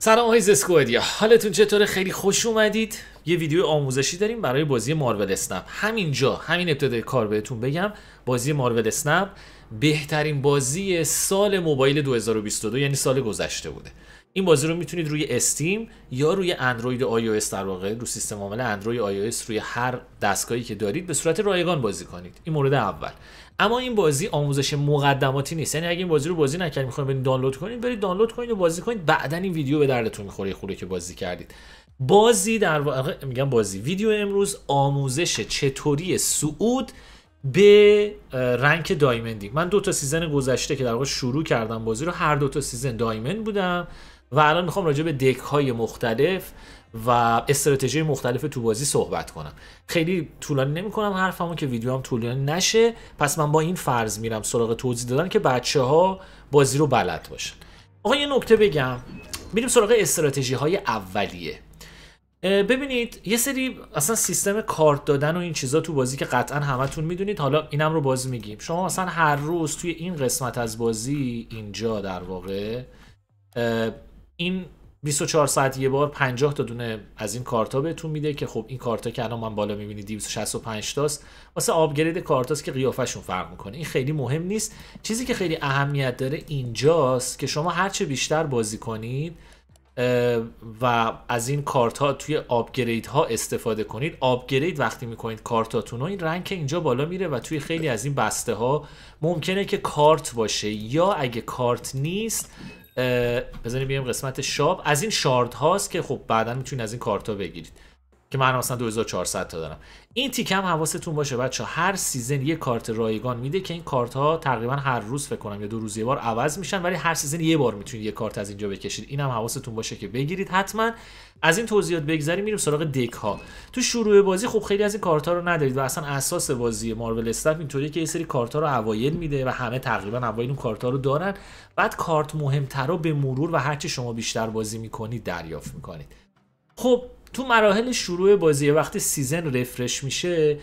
سلام های زسکوادیا حالتون چطوره خیلی خوش اومدید یه ویدیو آموزشی داریم برای بازی مارول اسنپ همینجا همین ابتدای کار بهتون بگم بازی مارول اسنپ بهترین بازی سال موبایل 2022 یعنی سال گذشته بوده این بازی رو میتونید روی استیم یا روی اندروید و آی در واقع رو سیستم عامل اندروید آی روی هر دستگاهی که دارید به صورت رایگان بازی کنید این مورد اول اما این بازی آموزش مقدماتی نیست یعنی اگه این بازی رو بازی نکردید میخواید برید دانلود کنید برید دانلود کنید و بازی کنید بعدا این ویدیو به دردتون میخوره خوره که بازی کردید بازی در واقع میگم بازی ویدیو امروز آموزش چطوری سعود به رنک دایمندی من دو تا سیزن گذشته که در واقع شروع کردم بازی رو هر دو تا سیزن دایمند بودم و الان میخوام راجع به دک های مختلف و استراتژی مختلف تو بازی صحبت کنم خیلی طولانی نمی کنم حرفمو که هم طولانی نشه پس من با این فرض میرم سراغ توضیح دادن که بچه ها بازی رو بلد باشن آقا یه نکته بگم میریم سراغ استراتژی های اولیه ببینید یه سری اصلا سیستم کارت دادن و این چیزا تو بازی که قطعا همتون میدونید حالا اینم رو بازی میگیم شما اصلا هر روز توی این قسمت از بازی اینجا در واقع این 24 ساعت یه بار 50 تا دونه از این کارتا بهتون میده که خب این کارتا که الان من بالا میبینید 265 تاست واسه آپگرید کارتاست که قیافشون فرق میکنه این خیلی مهم نیست چیزی که خیلی اهمیت داره اینجاست که شما هرچه بیشتر بازی کنید و از این کارت ها توی آپگرید ها استفاده کنید آپگرید وقتی میکنید کارتاتون این رنگ اینجا بالا میره و توی خیلی از این بسته ها ممکنه که کارت باشه یا اگه کارت نیست بزنیم بیایم قسمت شاب از این شارد هاست که خب بعدا میتونید از این کارت بگیرید که من مثلا 2400 تا دارم این تیک هم حواستون باشه بچه هر سیزن یه کارت رایگان میده که این کارت ها تقریبا هر روز فکر کنم یا دو روز یه بار عوض میشن ولی هر سیزن یه بار میتونید یه کارت از اینجا بکشید این هم حواستون باشه که بگیرید حتما از این توضیحات بگذریم میریم سراغ دک ها تو شروع بازی خب خیلی از این کارت رو ندارید و اصلا اساس بازی مارول استاپ اینطوریه که یه سری کارت رو اوایل میده و همه تقریبا اوایل اون کارت رو دارن بعد کارت مهمتر رو به مرور و هرچی شما بیشتر بازی میکنید دریافت میکنید خب تو مراحل شروع بازی وقتی سیزن رفرش میشه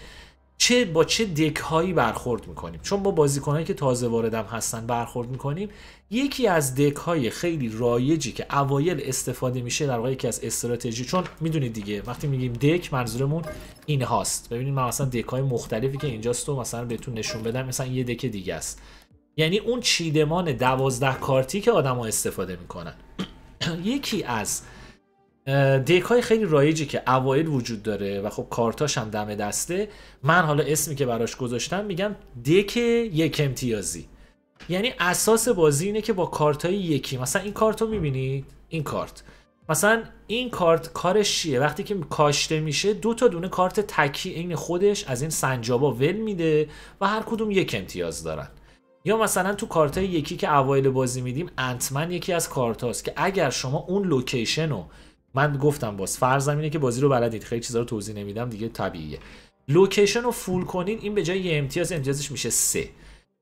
چه با چه دک هایی برخورد میکنیم چون با بازیکنایی که تازه واردم هستن برخورد میکنیم یکی از دک های خیلی رایجی که اوایل استفاده میشه در واقع یکی از استراتژی چون میدونید دیگه وقتی میگیم دک منظورمون این هاست ببینید من مثلا دک های مختلفی که اینجاست تو مثلا بهتون نشون بدم مثلا یه دک دیگه است یعنی اون چیدمان دوازده کارتی که آدما استفاده میکنن یکی از دک های خیلی رایجی که اوایل وجود داره و خب کارتاش هم دم دسته من حالا اسمی که براش گذاشتم میگم دک یک امتیازی یعنی اساس بازی اینه که با کارت های یکی مثلا این کارت رو میبینید این کارت مثلا این کارت کارش چیه وقتی که کاشته میشه دو تا دونه کارت تکی عین خودش از این سنجابا ول میده و هر کدوم یک امتیاز دارن یا مثلا تو کارت یکی که اوایل بازی میدیم انتمن یکی از کارت هاست که اگر شما اون لوکیشن رو من گفتم باز فرضم اینه که بازی رو بلدید خیلی چیزا رو توضیح نمیدم دیگه طبیعیه لوکیشن رو فول کنین این به جای یه امتیاز امتیازش میشه سه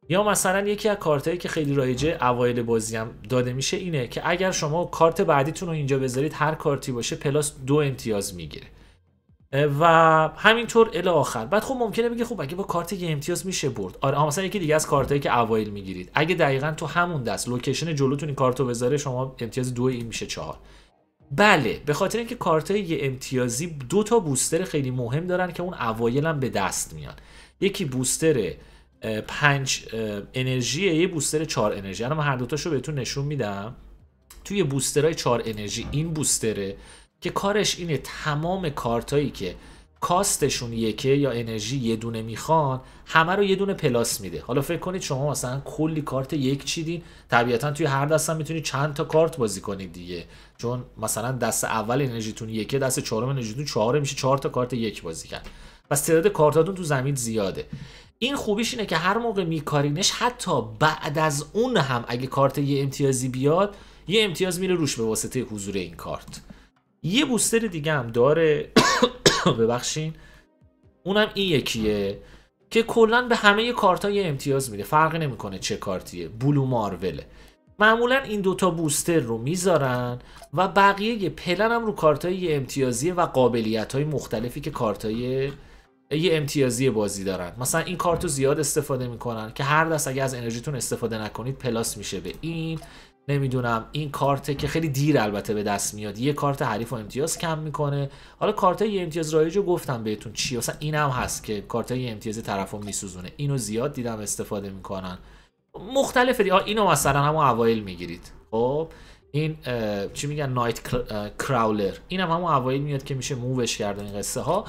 یا مثلا یکی از کارتهایی که خیلی رایجه اوایل بازی هم داده میشه اینه که اگر شما کارت بعدیتون رو اینجا بذارید هر کارتی باشه پلاس دو امتیاز میگیره و همینطور الی آخر بعد خب ممکنه بگه خب اگه با کارت یه امتیاز میشه برد آره مثلا یکی دیگه از کارتهایی که اوایل میگیرید اگه دقیقا تو همون دست لوکیشن جلوتون این کارتو بذاره شما امتیاز دو این میشه چهار بله به خاطر اینکه کارتای یه امتیازی دو تا بوستر خیلی مهم دارن که اون اوایل به دست میان یکی بوستر پنج انرژی یه بوستر چهار انرژی الان من هر دوتاشو بهتون نشون میدم توی بوسترهای چهار انرژی این بوستره که کارش اینه تمام کارتایی که کاستشون یکه یا انرژی یه دونه میخوان همه رو یه دونه پلاس میده حالا فکر کنید شما مثلا کلی کارت یک چیدین طبیعتا توی هر دست هم میتونید چند تا کارت بازی کنید دیگه چون مثلا دست اول انرژیتون یکه دست چهارم انرژیتون چهاره میشه چهار تا کارت یک بازی کرد پس تعداد کارتاتون تو زمین زیاده این خوبیش اینه که هر موقع میکارینش حتی بعد از اون هم اگه کارت یه امتیازی بیاد یه امتیاز میره روش به واسطه حضور این کارت یه بوستر دیگه هم داره ببخشین اونم این یکیه که کلا به همه کارت یه امتیاز میده فرقی نمیکنه چه کارتیه بلو ماروله معمولا این دوتا بوستر رو میذارن و بقیه یه پلن هم رو کارت های امتیازیه و قابلیت های مختلفی که کارت یه امتیازی بازی دارن مثلا این کارتو زیاد استفاده میکنن که هر دست اگه از انرژیتون استفاده نکنید پلاس میشه به این نمیدونم این کارت که خیلی دیر البته به دست میاد یه کارت حریف و امتیاز کم میکنه حالا کارت یه امتیاز رایجو گفتم بهتون چی مثلا اینم هست که کارت یه امتیاز طرفو میسوزونه اینو زیاد دیدم استفاده میکنن مختلف دی... اینو مثلا هم اوایل میگیرید خب این چی میگن نایت کراولر اینم هم اوایل میاد که میشه مووش کرد قصه ها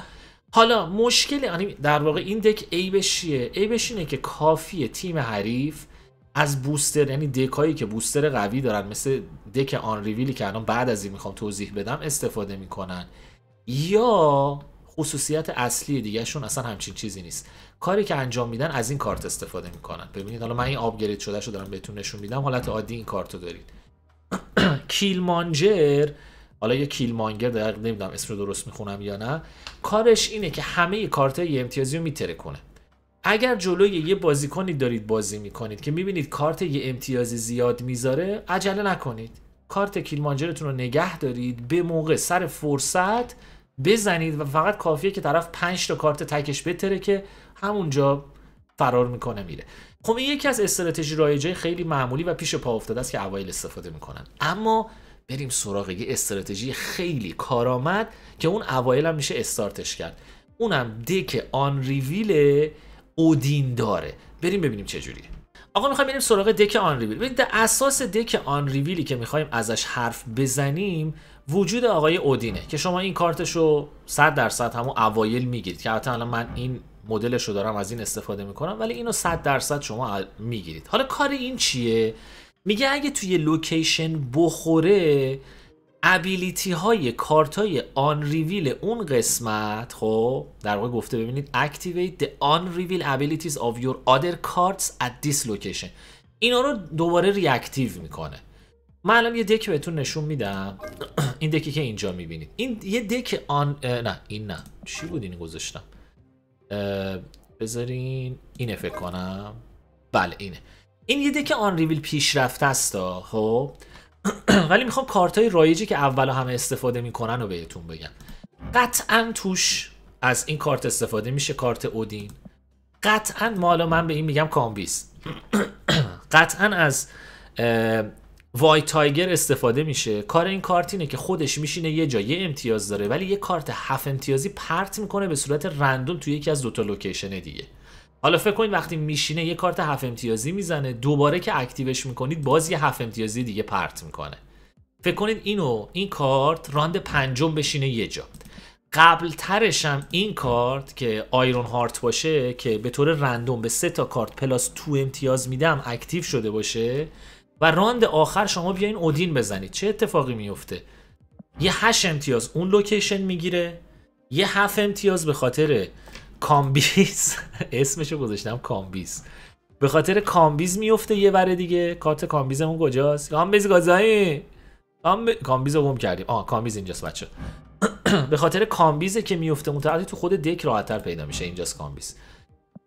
حالا مشکل یعنی در واقع این دک عیبش چیه عیبش اینه که کافیه تیم حریف از بوستر یعنی دکایی که بوستر قوی دارن مثل دک آن ریویلی که الان بعد از این میخوام توضیح بدم استفاده میکنن یا خصوصیت اصلی دیگهشون اصلا همچین چیزی نیست کاری که انجام میدن از این کارت استفاده میکنن ببینید حالا من این آپگرید شده شو دارم بهتون نشون میدم حالت عادی این کارت دارید کیلمانجر حالا یه کیلمانگر دقیق نمیدونم اسم رو درست میخونم یا نه کارش اینه که همه کارت های امتیازی رو میتره کنه اگر جلوی یه بازیکنی دارید بازی میکنید که میبینید کارت یه امتیازی زیاد میذاره عجله نکنید کارت کیلمانجرتون رو نگه دارید به موقع سر فرصت بزنید و فقط کافیه که طرف پنج تا کارت تکش بتره که همونجا فرار میکنه میره خب یکی از استراتژی رایجه خیلی معمولی و پیش پا افتاده است که اوایل استفاده میکنن اما بریم سراغ یه استراتژی خیلی کارآمد که اون اوایل هم میشه استارتش کرد اونم دک آن ریویل اودین داره بریم ببینیم چه جوریه آقا میخوایم بریم سراغ دک آن ریویل ببینید اساس دک آن ریویلی که میخوایم ازش حرف بزنیم وجود آقای اودینه که شما این کارتش رو 100 درصد همون اوایل میگیرید که حتی الان من این مدلش دارم از این استفاده میکنم ولی اینو 100 درصد شما میگیرید حالا کار این چیه میگه اگه توی لوکیشن بخوره ابیلیتی های کارت های آن ریویل اون قسمت خب در واقع گفته ببینید activate the آن ریویل abilities of your other cards at this location اینا رو دوباره ریاکتیو میکنه من الان یه دک بهتون نشون میدم این دکی که اینجا میبینید این یه دک آن نه این نه چی بود این گذاشتم بذارین اینه فکر کنم بله اینه این یه که آن ریویل پیشرفته است خب ولی میخوام کارت های رایجی که اول همه استفاده میکنن رو بهتون بگم قطعا توش از این کارت استفاده میشه کارت اودین قطعا مالا من به این میگم کامبیس قطعا از وای تایگر استفاده میشه کار این کارت اینه که خودش میشینه یه جای یه امتیاز داره ولی یه کارت هفت امتیازی پرت میکنه به صورت رندوم توی یکی از دوتا لوکیشن دیگه حالا فکر کنید وقتی میشینه یه کارت هفت امتیازی میزنه دوباره که اکتیوش میکنید باز یه هفت امتیازی دیگه پرت میکنه فکر کنید اینو این کارت راند پنجم بشینه یه جا قبل ترش هم این کارت که آیرون هارت باشه که به طور رندوم به سه تا کارت پلاس تو امتیاز میدم اکتیو شده باشه و راند آخر شما بیاین اودین بزنید چه اتفاقی میفته یه هش امتیاز اون لوکیشن میگیره یه هفت امتیاز به خاطر کامبیز اسمشو گذاشتم کامبیز به خاطر کامبیز میفته یه ور دیگه کارت کامبیزمون کجاست کامبیز گازایی کامب... کامبیز رو کردیم آه کامبیز اینجاست بچه به خاطر کامبیزه که میفته اون تو خود دک راحتتر پیدا میشه اینجاست کامبیز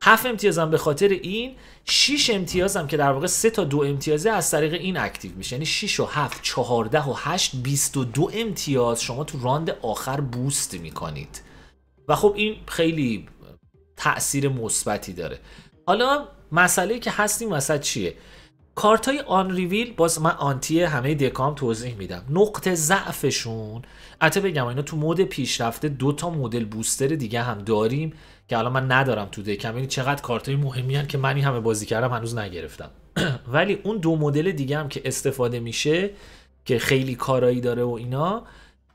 هفت امتیازم به خاطر این 6 امتیازم که در واقع 3 تا دو امتیازه از طریق این اکتیو میشه یعنی 6 و 7 14 و 8 22 امتیاز شما تو راند آخر بوست میکنید و خب این خیلی تاثیر مثبتی داره حالا مسئله که هستیم وسط چیه کارت های آن ریویل باز من آنتی همه دکام توضیح میدم نقطه ضعفشون البته بگم اینا تو مود پیشرفته دو تا مدل بوستر دیگه هم داریم که الان من ندارم تو دکم یعنی چقدر کارت های مهمی که من همه بازی کردم هنوز نگرفتم ولی اون دو مدل دیگه هم که استفاده میشه که خیلی کارایی داره و اینا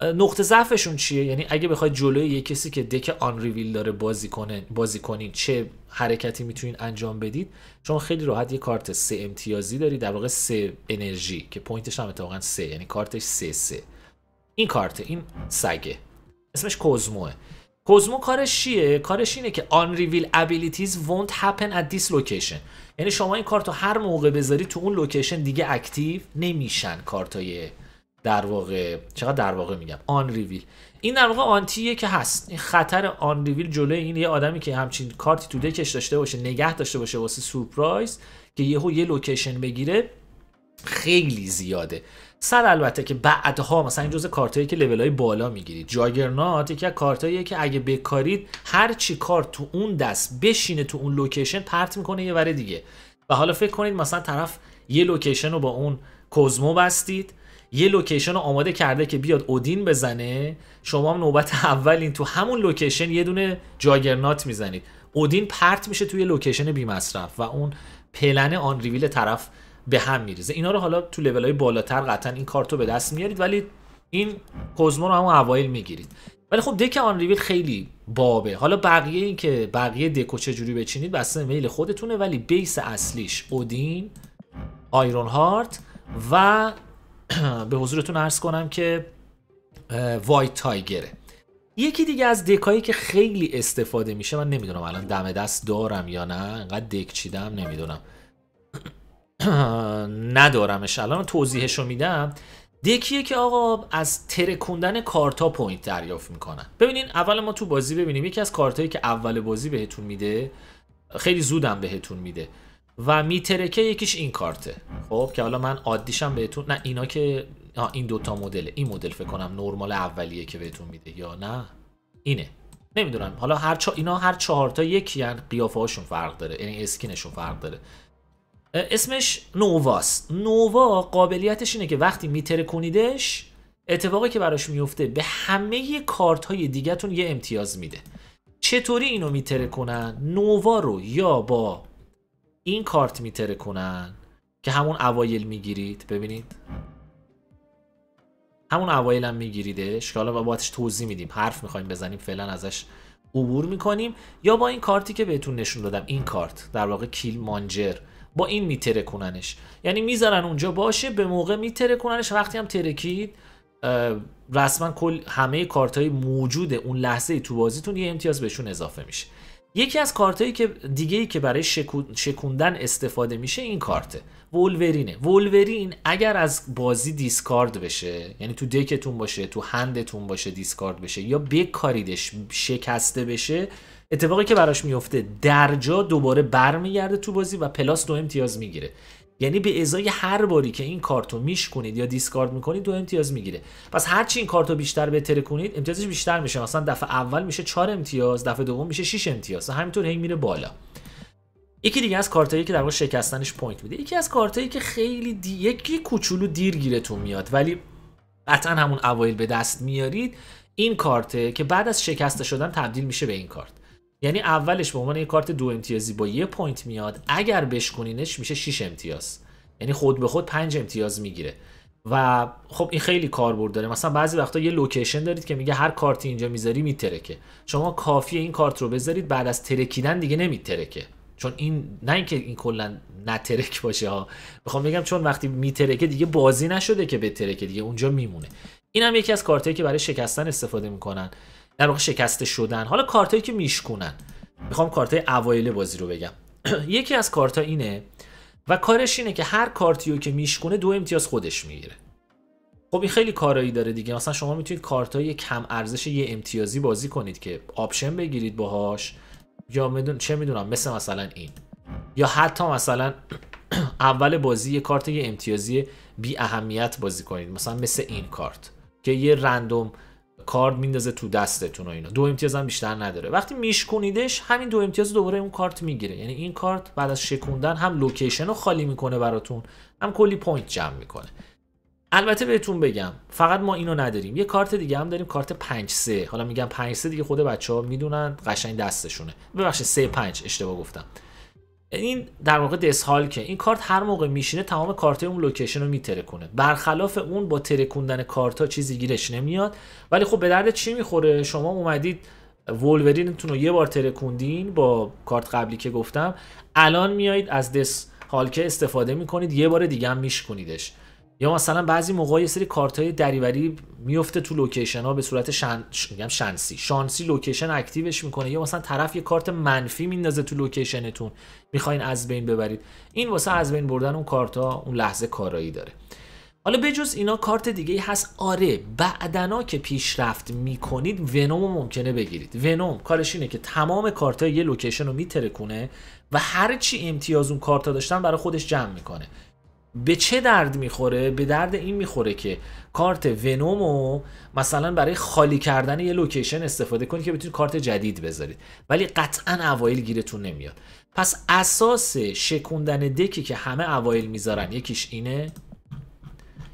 نقطه ضعفشون چیه یعنی اگه بخوای جلوی یه کسی که دک آن ریویل داره بازی کنه بازی کنین چه حرکتی میتونین انجام بدید چون خیلی راحت یه کارت سه امتیازی داری در واقع سه انرژی که پوینتش هم اتفاقا سه یعنی کارتش سه سه این کارت این سگه اسمش کوزموه کوزمو کارش چیه کارش اینه که آن ریویل ابیلیتیز وونت happen at دیس location یعنی شما این کارت رو هر موقع بذاری تو اون لوکیشن دیگه اکتیو نمیشن کارتای در واقع چقدر در واقع میگم آن ریویل این در واقع آنتیه که هست این خطر آن ریویل جلوی این یه آدمی که همچین کارتی تو دکش داشته باشه نگه داشته باشه واسه سورپرایز که یهو یه, لوکیشن بگیره خیلی زیاده سر البته که بعدها مثلا این جزء کارتایی که لولای بالا میگیرید جاگرنات یکی از کارتاییه که اگه بکارید هر چی کار تو اون دست بشینه تو اون لوکیشن پرت میکنه یه ور دیگه و حالا فکر کنید مثلا طرف یه لوکیشن رو با اون کوزمو بستید یه لوکیشن رو آماده کرده که بیاد اودین بزنه شما هم نوبت اولین تو همون لوکیشن یه دونه جاگرنات میزنید اودین پرت میشه توی لوکیشن بی مصرف و اون پلن آن ریویل طرف به هم میریزه اینا رو حالا تو لول های بالاتر قطعا این کارت رو به دست میارید ولی این کوزمو رو همون اوایل میگیرید ولی خب دک آن ریویل خیلی بابه حالا بقیه این که بقیه دکو چجوری بچینید بسته میل خودتونه ولی بیس اصلیش اودین آیرون هارت و به حضورتون عرض کنم که وایت تایگره یکی دیگه از دکایی که خیلی استفاده میشه من نمیدونم الان دم دست دارم یا نه انقدر دک چیدم نمیدونم ندارمش الان توضیحش رو میدم دکیه که آقا از ترکوندن کارتا پوینت دریافت میکنن ببینین اول ما تو بازی ببینیم یکی از کارتایی که اول بازی بهتون میده خیلی زودم بهتون میده و میترکه یکیش این کارته خب که حالا من عادیشم بهتون نه اینا که این دوتا مدل این مدل فکر کنم نرمال اولیه که بهتون میده یا نه اینه نمیدونم حالا هر چه اینا هر چهار تا یکی ان یعنی قیافه هاشون فرق داره یعنی اسکینشون فرق داره اسمش نوواست نووا قابلیتش اینه که وقتی میترکونیدش اتفاقی که براش میفته به همه کارت های تون یه امتیاز میده چطوری اینو میترکونن نووا رو یا با این کارت میتره کنن که همون اوایل میگیرید ببینید همون اوایل هم میگیریدش که حالا باعتش توضیح میدیم حرف میخوایم بزنیم فعلا ازش عبور میکنیم یا با این کارتی که بهتون نشون دادم این کارت در واقع کیل مانجر با این میتره کننش یعنی میذارن اونجا باشه به موقع میتره کننش وقتی هم ترکید رسما کل همه کارت های موجود اون لحظه تو بازیتون یه امتیاز بهشون اضافه میشه یکی از کارتهایی که دیگه ای که برای شکوندن استفاده میشه این کارته ولورینه ولورین اگر از بازی دیسکارد بشه یعنی تو دکتون باشه تو هندتون باشه دیسکارد بشه یا بکاریدش شکسته بشه اتفاقی که براش میفته درجا دوباره برمیگرده تو بازی و پلاس دو امتیاز میگیره یعنی به ازای هر باری که این کارتو میش کنید یا دیسکارد میکنید دو امتیاز میگیره پس هر چی این کارتو بیشتر بهتر کنید امتیازش بیشتر میشه مثلا دفعه اول میشه 4 امتیاز دفعه دوم میشه 6 امتیاز همینطور هی میره بالا یکی دیگه از کارتایی که در واقع شکستنش پوینت میده یکی از کارتایی که خیلی دی... یکی کوچولو دیر گیرتون میاد ولی قطعا همون اوایل به دست میارید این کارته که بعد از شکسته شدن تبدیل میشه به این کارت یعنی اولش به عنوان یه کارت دو امتیازی با یه پوینت میاد اگر بشکنینش میشه 6 امتیاز یعنی خود به خود 5 امتیاز میگیره و خب این خیلی کاربرد داره مثلا بعضی وقتا یه لوکیشن دارید که میگه هر کارتی اینجا میذاری میترکه شما کافی این کارت رو بذارید بعد از ترکیدن دیگه نمیترکه چون این نه اینکه این کلا نترک باشه ها میخوام بگم چون وقتی میترکه دیگه بازی نشده که به ترکه دیگه اونجا میمونه این هم یکی از کارتهایی که برای شکستن استفاده میکنن در واقع شکسته شدن حالا کارتایی که میشکنن میخوام کارتای اوایل بازی رو بگم یکی از کارتا اینه و کارش اینه که هر رو که میشکونه دو امتیاز خودش میگیره خب این خیلی کارایی داره دیگه مثلا شما میتونید کارتای کم ارزش یه امتیازی بازی کنید که آپشن بگیرید باهاش یا میدون چه میدونم مثل مثلا این یا حتی مثلا اول بازی یه کارت یه امتیازی بی اهمیت بازی کنید مثلا مثل این کارت که یه رندوم کارت میندازه تو دستتون و اینا دو امتیاز هم بیشتر نداره وقتی میشکونیدش همین دو امتیاز دوباره اون کارت میگیره یعنی این کارت بعد از شکوندن هم لوکیشن رو خالی میکنه براتون هم کلی پوینت جمع میکنه البته بهتون بگم فقط ما اینو نداریم یه کارت دیگه هم داریم کارت 5 سه حالا میگم 5 3 دیگه خود بچه ها میدونن قشنگ دستشونه ببخشید 3 5 اشتباه گفتم این در واقع دس هالکه این کارت هر موقع میشینه تمام کارت اون لوکیشن رو میترکونه برخلاف اون با ترکوندن کارت چیزی گیرش نمیاد ولی خب به درد چی میخوره شما اومدید وولورینتون رو یه بار ترکوندین با کارت قبلی که گفتم الان میایید از دس هالکه استفاده میکنید یه بار دیگه هم میشکنیدش یا مثلا بعضی موقع یه سری کارت های دریوری میفته تو لوکیشن ها به صورت میگم شانسی شانسی لوکیشن اکتیوش میکنه یا مثلا طرف یه کارت منفی میندازه تو لوکیشنتون میخواین از بین ببرید این واسه از بین بردن اون کارت ها اون لحظه کارایی داره حالا بجز اینا کارت دیگه ای هست آره بعدنا که پیشرفت میکنید ونوم ممکنه بگیرید ونوم کارش اینه که تمام کارت های یه لوکیشن رو میترکونه و چی امتیاز اون کارت داشتن برای خودش جمع میکنه به چه درد میخوره به درد این میخوره که کارت ونومو مثلا برای خالی کردن یه لوکیشن استفاده کنید که بتونید کارت جدید بذارید ولی قطعا اوایل گیرتون نمیاد پس اساس شکوندن دکی که همه اوایل میذارن یکیش اینه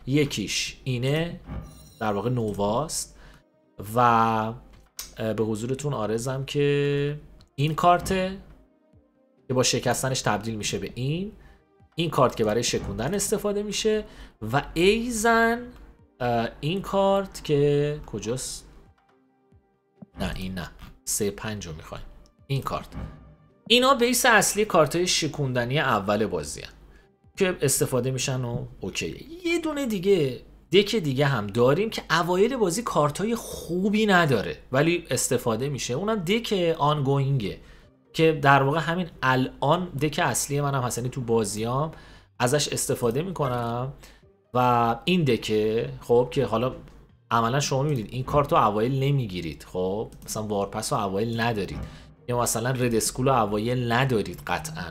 یکیش اینه در واقع نوواست و به حضورتون آرزم که این کارته که با شکستنش تبدیل میشه به این این کارت که برای شکوندن استفاده میشه و ایزن این کارت که کجاست نه این نه سه پنج رو میخوایم این کارت اینا بیس اصلی کارت های شکوندنی اول بازی که استفاده میشن و اوکی یه دونه دیگه دک دیگه هم داریم که اوایل بازی کارت های خوبی نداره ولی استفاده میشه اونم دک آنگوینگه که در واقع همین الان دک اصلی منم هست یعنی تو بازیام ازش استفاده میکنم و این دکه خب که حالا عملا شما میبینید این کارت رو اوایل نمیگیرید خب مثلا وارپس رو اوایل ندارید یا مثلا رد اسکول رو اوایل ندارید قطعا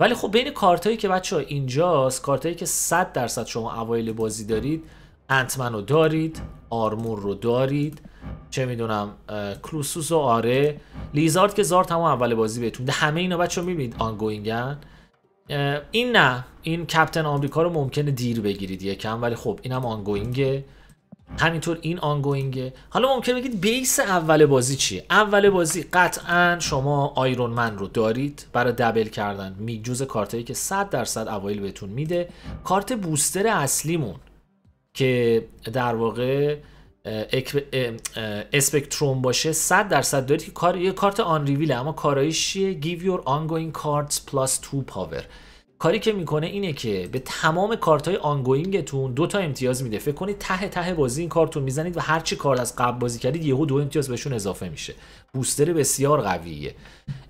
ولی خب بین هایی که بچه ها اینجاست هایی که 100 درصد شما اوایل بازی دارید انتمن رو دارید آرمور رو دارید چه میدونم کلوسوس و آره لیزارد که زارت تمام اول بازی بهتون ده همه اینا بچه رو میبینید آنگوینگن این نه این کپتن آمریکا رو ممکنه دیر بگیرید یکم ولی خب این هم آنگوینگه همینطور این آنگوینگه حالا ممکنه بگید بیس اول بازی چیه اول بازی قطعا شما آیرون من رو دارید برای دبل کردن میجوز کارتی کارتایی که 100 درصد اوایل بهتون میده کارت بوستر اصلیمون که در واقع اسپکتروم باشه 100 درصد دارید که کار یه کارت آن ریویله اما کارایش چیه give your ongoing cards plus 2 power کاری که میکنه اینه که به تمام کارت های آنگوینگتون دو تا امتیاز میده فکر کنید ته ته بازی این کارتون میزنید و هر چی کارت از قبل بازی کردید یهو دو امتیاز بهشون اضافه میشه بوستر بسیار قویه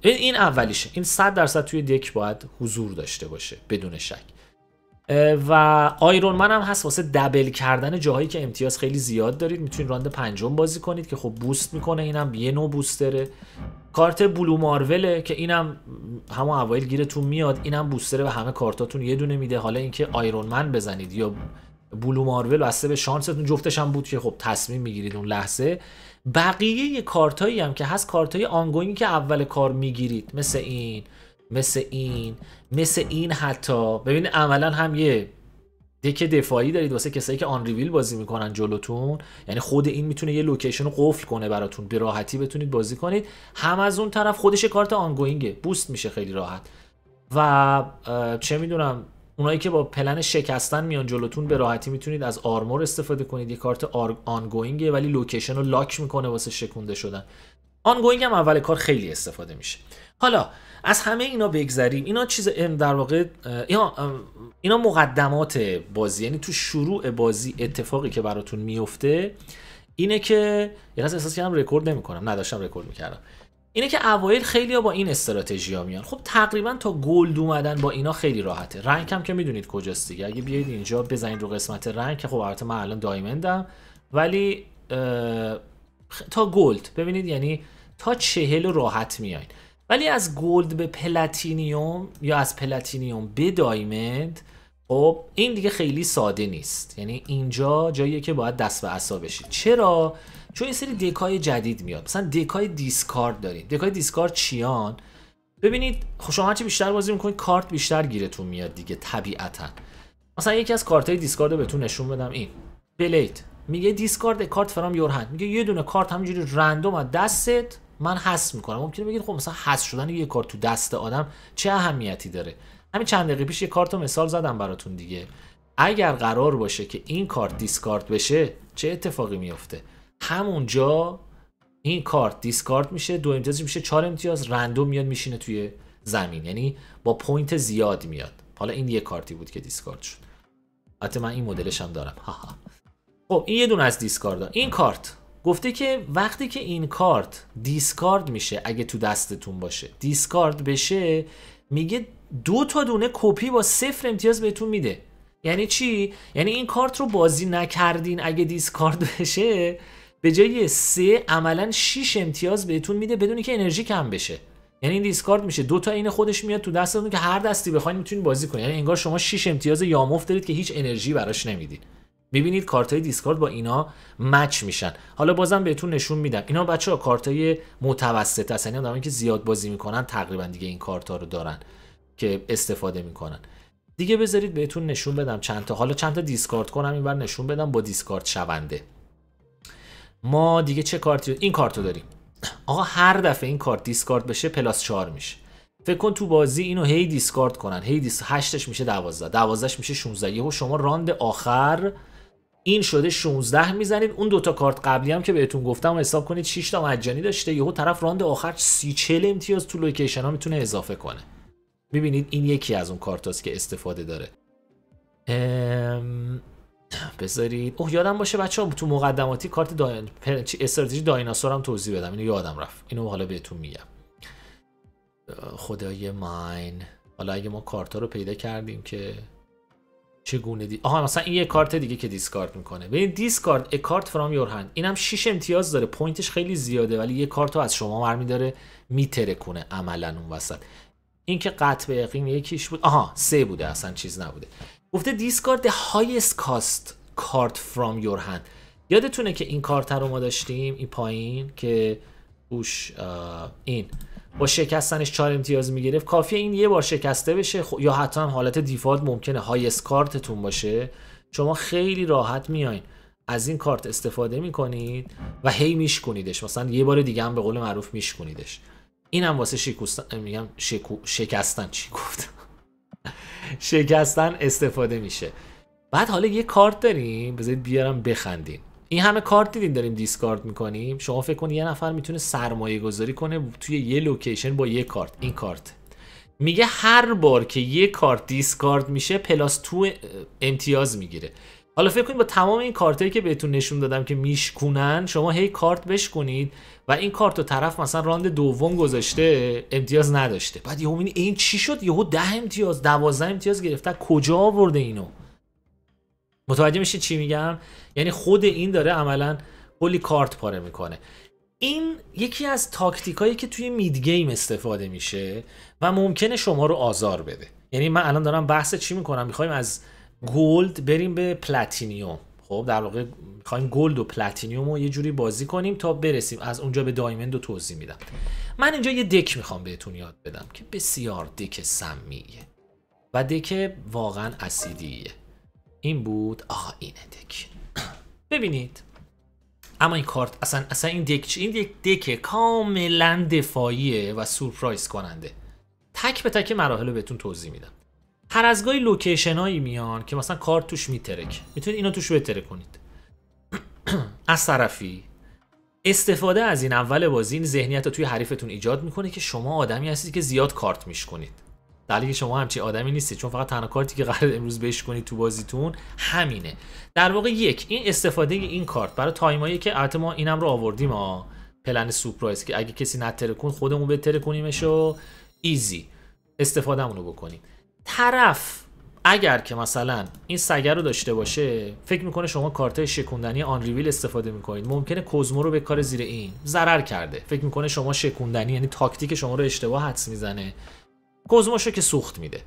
این اولیشه این 100 درصد توی دک باید حضور داشته باشه بدون شک و آیرون من هم هست واسه دبل کردن جاهایی که امتیاز خیلی زیاد دارید میتونید راند پنجم بازی کنید که خب بوست میکنه اینم یه نوع بوستره کارت بلو مارول که اینم همون اوایل گیرتون میاد اینم بوستره و همه کارتاتون یه دونه میده حالا اینکه آیرون من بزنید یا بلو مارول واسه به شانستون جفتش هم بود که خب تصمیم میگیرید اون لحظه بقیه یه کارتایی هم که هست کارتای آنگوینی که اول کار میگیرید مثل این مثل این مثل این حتی ببین عملا هم یه دک دفاعی دارید واسه کسایی که آن ریویل بازی میکنن جلوتون یعنی خود این میتونه یه لوکیشن قفل کنه براتون به راحتی بتونید بازی کنید هم از اون طرف خودش کارت آنگوینگه بوست میشه خیلی راحت و چه میدونم اونایی که با پلن شکستن میان جلوتون به راحتی میتونید از آرمور استفاده کنید یه کارت آر... آنگوینگه ولی لوکیشن رو لاک میکنه واسه شکونده شدن آنگوینگ هم اول کار خیلی استفاده میشه حالا از همه اینا بگذریم اینا چیز در واقع اینا, مقدمات بازی یعنی تو شروع بازی اتفاقی که براتون میفته اینه که یعنی احساس کردم رکورد نمیکنم نداشتم رکورد میکردم اینه که اوایل خیلی ها با این استراتژی ها میان خب تقریبا تا گلد اومدن با اینا خیلی راحته رنگ هم که میدونید کجاست دیگه اگه بیایید اینجا بزنید رو قسمت رنگ که خب البته من الان دایمندم ولی تا گلد ببینید یعنی تا چهل راحت میاین ولی از گلد به پلاتینیوم یا از پلاتینیوم به دایمند خب این دیگه خیلی ساده نیست یعنی اینجا جاییه که باید دست به عصا بشید چرا چون این سری دکای جدید میاد مثلا دکای دیسکارد دارید دکای دیسکارد چیان ببینید خب شما هرچی بیشتر بازی میکنید کارت بیشتر گیرتون میاد دیگه طبیعتا مثلا یکی از کارت های دیسکارد رو بهتون نشون بدم این بلید میگه دیسکارد کارت فرام یور میگه یه دونه کارت همینجوری رندوم از دستت من حس میکنم ممکنه بگید خب مثلا حس شدن یه کارت تو دست آدم چه اهمیتی داره همین چند دقیقه پیش یه کارت مثال زدم براتون دیگه اگر قرار باشه که این کارت دیسکارد بشه چه اتفاقی میفته همونجا این کارت دیسکارد میشه دو امتیاز میشه چهار امتیاز رندوم میاد میشینه توی زمین یعنی با پوینت زیاد میاد حالا این یه کارتی بود که دیسکارد شد حتی من این مدلش هم دارم خب این یه دونه از دیسکارد. این کارت گفته که وقتی که این کارت دیسکارد میشه اگه تو دستتون باشه دیسکارد بشه میگه دو تا دونه کپی با صفر امتیاز بهتون میده یعنی چی یعنی این کارت رو بازی نکردین اگه دیسکارد بشه به جای سه عملا 6 امتیاز بهتون میده بدونی که انرژی کم بشه یعنی این دیسکارد میشه دو تا این خودش میاد تو دستتون که هر دستی بخواید میتونید بازی کنید یعنی انگار شما 6 امتیاز یاموف دارید که هیچ انرژی براش نمیدید میبینید کارت های دیسکارد با اینا مچ میشن حالا بازم بهتون نشون میدم اینا بچه ها کارت های متوسط هستن یعنی که زیاد بازی میکنن تقریبا دیگه این کارتا رو دارن که استفاده میکنن دیگه بذارید بهتون نشون بدم چند تا حالا چند تا دیسکارد کنم اینور نشون بدم با دیسکارد شونده ما دیگه چه کارتی این کارتو داریم آقا هر دفعه این کارت دیسکارد بشه پلاس 4 میشه فکر کن تو بازی اینو هی دیسکارد کنن هی دیس 8 میشه 12 12 میشه 16 و شما راند آخر این شده 16 میزنید اون دوتا کارت قبلی هم که بهتون گفتم حساب کنید 6 تا مجانی داشته یهو طرف راند آخر 30 40 امتیاز تو لوکیشن ها میتونه اضافه کنه میبینید این یکی از اون کارت هاست که استفاده داره ام... بذارید اوه یادم باشه بچه ها تو مقدماتی کارت داین... استراتژی دایناسور هم توضیح بدم اینو یادم رفت اینو حالا بهتون میگم خدای ماین حالا اگه ما کارتا رو پیدا کردیم که چگونه دی آها مثلا این یه کارت دیگه که دیسکارد میکنه ببین دیسکارد ا کارت فرام یور هند اینم 6 امتیاز داره پوینتش خیلی زیاده ولی یه کارت رو از شما برمی داره میترکونه عملا اون وسط این که قطع به اقیم یکیش بود آها سه بوده اصلا چیز نبوده گفته دیسکارد هایست کاست کارت فرام یور هند یادتونه که این کارت رو ما داشتیم این پایین که اوش این با شکستنش 4 امتیاز میگرفت کافیه این یه بار شکسته بشه خب، یا حتی هم حالت دیفالت ممکنه هایس کارتتون باشه شما خیلی راحت میاین از این کارت استفاده میکنید و هی میشکنیدش مثلا یه بار دیگه هم به قول معروف میشکنیدش این هم واسه شکستن میگم شکو... شکستن چی گفت شکستن استفاده میشه بعد حالا یه کارت داریم بذارید بیارم بخندین این همه کارت دیدین داریم دیسکارد میکنیم شما فکر کنید یه نفر میتونه سرمایه گذاری کنه توی یه لوکیشن با یه کارت این کارت میگه هر بار که یه کارت دیسکارد میشه پلاس تو امتیاز میگیره حالا فکر کنید با تمام این کارتهایی که بهتون نشون دادم که میشکونن شما هی کارت بشکنید و این کارت رو طرف مثلا راند دوم گذاشته امتیاز نداشته بعد یهو این چی شد یهو ده امتیاز 12 امتیاز گرفته کجا آورده اینو متوجه میشه چی میگم یعنی خود این داره عملا کلی کارت پاره میکنه این یکی از تاکتیکایی که توی مید گیم استفاده میشه و ممکنه شما رو آزار بده یعنی من الان دارم بحث چی میکنم میخوایم از گلد بریم به پلاتینیوم خب در واقع میخوایم گلد و پلاتینیوم رو یه جوری بازی کنیم تا برسیم از اونجا به دایمند رو توضیح میدم من اینجا یه دک میخوام بهتون یاد بدم که بسیار دک سمیه و دک واقعا اسیدیه این بود آها اینه دک ببینید اما این کارت اصلا اصلا این دک این دک دک کاملا دفاعیه و سورپرایز کننده تک به تک مراحل رو بهتون توضیح میدم هر از گاهی میان که مثلا کارت توش میترک میتونید اینو توش بترک کنید از طرفی استفاده از این اول بازی این ذهنیت رو توی حریفتون ایجاد میکنه که شما آدمی هستید که زیاد کارت میشکنید ولی بله که شما همچی آدمی نیستید چون فقط تنها کارتی که قرار امروز بهش کنید تو بازیتون همینه در واقع یک این استفاده این کارت برای تایمایی که البته ما اینم رو آوردیم ها پلن سورپرایز که اگه کسی نتره کن خودمون بتره کنیمش و ایزی استفاده رو بکنیم طرف اگر که مثلا این سگر رو داشته باشه فکر میکنه شما کارت شکوندنی آن ریویل استفاده میکنید ممکنه کوزمو رو به کار زیر این ضرر کرده فکر میکنه شما شکوندنی یعنی تاکتیک شما رو اشتباه حدس میزنه کوزموشو که سوخت میده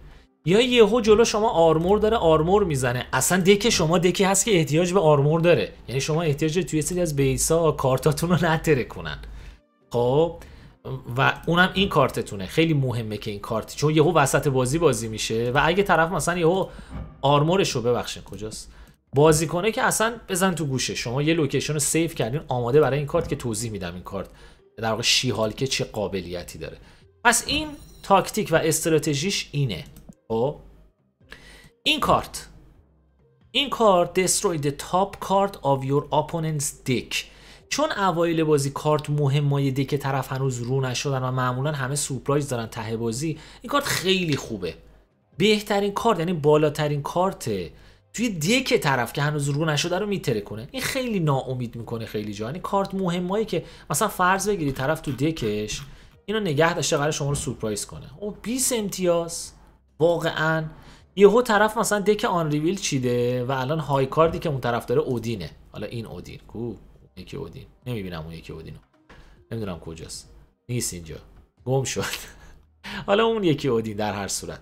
یا یهو جلو شما آرمور داره آرمور میزنه اصلا دکه شما دکی هست که احتیاج به آرمور داره یعنی شما احتیاج توی سری از بیسا کارتاتون رو نتره کنن خب و اونم این کارتتونه خیلی مهمه که این کارت چون یهو وسط بازی بازی میشه و اگه طرف مثلا یهو آرمورش رو ببخشین کجاست بازی کنه که اصلا بزن تو گوشه شما یه لوکیشن رو سیف کردین آماده برای این کارت که توضیح میدم این کارت در واقع که چه قابلیتی داره پس این تاکتیک و استراتژیش اینه او خب؟ این کارت این کارت destroy the کارت card of your opponent's چون اوایل بازی کارت مهم مایه دک طرف هنوز رو نشدن و معمولا همه سورپرایز دارن ته بازی این کارت خیلی خوبه بهترین کارت یعنی بالاترین کارت توی دک طرف که هنوز رو نشده رو میتره کنه این خیلی ناامید میکنه خیلی جا یعنی کارت مهمایی که مثلا فرض بگیری طرف تو دکش اینو نگه داشته قراره شما رو سورپرایز کنه او 20 امتیاز واقعا یهو طرف مثلا دک آن ریویل چیده و الان های کاردی که اون طرف داره اودینه حالا این اودین کو یکی اودین نمیبینم اون یکی اودینو نمیدونم کجاست نیست اینجا گم شد حالا اون یکی اودین در هر صورت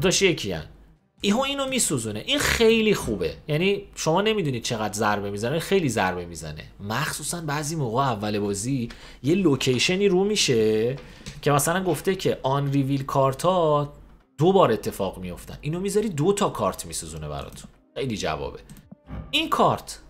دو یکی هن. ها اینو میسوزونه این خیلی خوبه یعنی شما نمیدونید چقدر ضربه میزنه خیلی ضربه میزنه مخصوصا بعضی موقع اول بازی یه لوکیشنی رو میشه که مثلا گفته که آن ریویل کارتا دو بار اتفاق میفتن اینو میذاری دو تا کارت میسوزونه براتون خیلی جوابه این کارت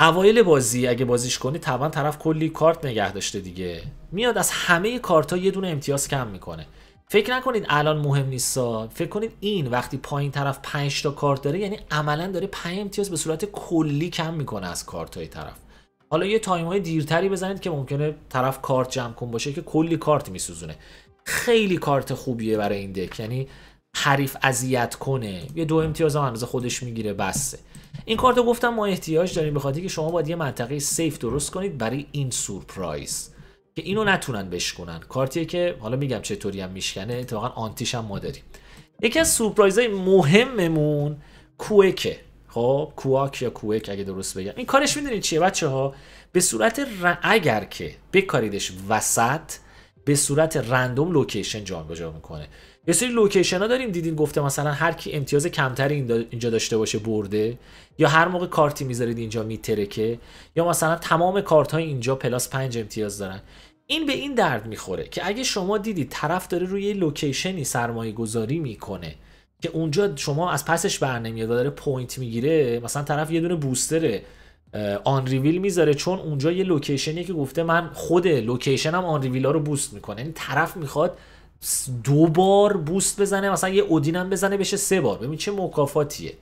اوایل بازی اگه بازیش کنی طبعا طرف کلی کارت نگه داشته دیگه میاد از همه کارت‌ها یه دونه امتیاز کم میکنه فکر نکنید الان مهم نیستا فکر کنید این وقتی پایین طرف 5 تا کارت داره یعنی عملا داره 5 امتیاز به صورت کلی کم میکنه از کارت های طرف حالا یه تایم های دیرتری بزنید که ممکنه طرف کارت جمع کن باشه که کلی کارت میسوزونه خیلی کارت خوبیه برای این دک یعنی حریف اذیت کنه یه دو امتیاز هم اندازه خودش میگیره بسه این کارت رو گفتم ما احتیاج داریم بخاطر که شما باید یه منطقه سیف درست کنید برای این سورپرایز که اینو نتونن بشکنن کارتیه که حالا میگم چطوری هم میشکنه اتفاقا آنتیش هم ما داریم یکی از سورپرایزهای مهممون کوکه خب کواک یا کوک اگه درست بگم این کارش میدونید چیه بچه ها به صورت ر... اگر که بکاریدش وسط به صورت رندوم لوکیشن جابجا میکنه یه سری لوکیشن ها داریم دیدین گفته مثلا هر کی امتیاز کمتری اینجا داشته باشه برده یا هر موقع کارتی میذارید اینجا میترکه یا مثلا تمام کارت های اینجا پلاس 5 امتیاز دارن این به این درد میخوره که اگه شما دیدید طرف داره روی یه لوکیشنی سرمایه گذاری میکنه که اونجا شما از پسش بر نمیاد و داره پوینت میگیره مثلا طرف یه دونه بوستر آن ریویل میذاره چون اونجا یه لوکیشنی که گفته من خود لوکیشنم آن ریویل ها رو بوست میکنه یعنی طرف میخواد دو بار بوست بزنه مثلا یه اودینم بزنه بشه سه بار ببین چه مکافاتیه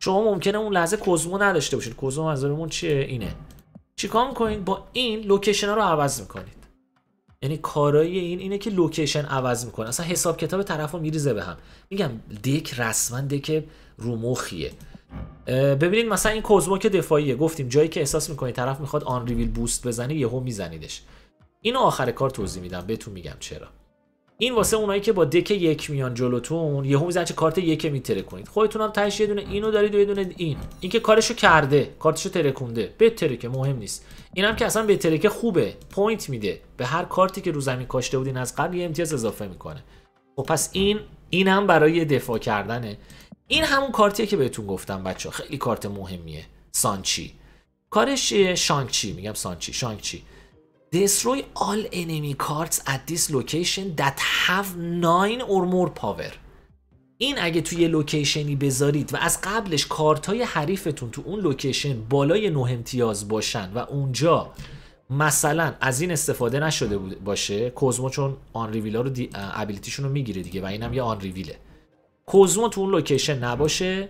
شما ممکنه اون لحظه کوزمو نداشته باشید کوزمو منظورمون چیه اینه چیکار میکنید با این لوکیشن ها رو عوض میکنید یعنی کارایی این اینه که لوکیشن عوض میکنه اصلا حساب کتاب طرفو میریزه به هم میگم دیک رسما دک رومخیه ببینید مثلا این کوزمو که دفاعیه گفتیم جایی که احساس میکنید طرف میخواد آن ریویل بوست بزنه یهو میزنیدش اینو آخر کار توضیح میدم بهتون میگم چرا این واسه اونایی که با دک یک میان جلوتون یهو میزن چه کارت یک میتره کنید خودتون هم تهش یه دونه اینو دارید و یه دونه این این که کارشو کرده کارتشو ترکونده بهتره که مهم نیست هم که اصلا بهتره که خوبه پوینت میده به هر کارتی که رو زمین کاشته بودین از قبل یه امتیاز اضافه میکنه خب پس این این هم برای دفاع کردنه این همون کارتیه که بهتون گفتم بچه خیلی کارت مهمیه سانچی کارش شانچی میگم سانچی شانچی Destroy all enemy cards at this location that have 9 or more power این اگه توی لوکیشنی بذارید و از قبلش کارت های حریفتون تو اون لوکیشن بالای نه امتیاز باشن و اونجا مثلا از این استفاده نشده باشه کوزمو چون آن ریویلا رو دی... ابیلیتیشون رو میگیره دیگه و اینم یه آن ریویله کوزمو تو اون لوکیشن نباشه